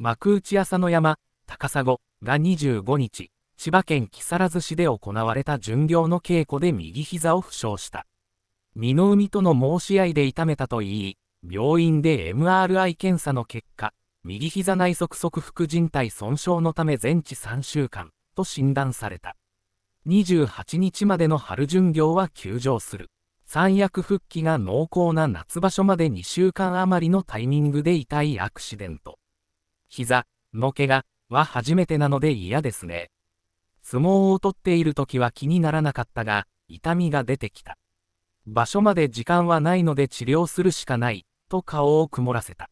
幕内朝の山、高砂が25日、千葉県木更津市で行われた巡業の稽古で右膝を負傷した。身の海との申し合いで痛めたといい、病院で MRI 検査の結果、右膝内側側副靭帯損傷のため全治3週間と診断された。28日までの春巡業は休場する。三役復帰が濃厚な夏場所まで2週間余りのタイミングで痛いアクシデント。膝、の怪我は初めてなので嫌ですね。相撲を取っている時は気にならなかったが、痛みが出てきた。場所まで時間はないので治療するしかない、と顔を曇らせた。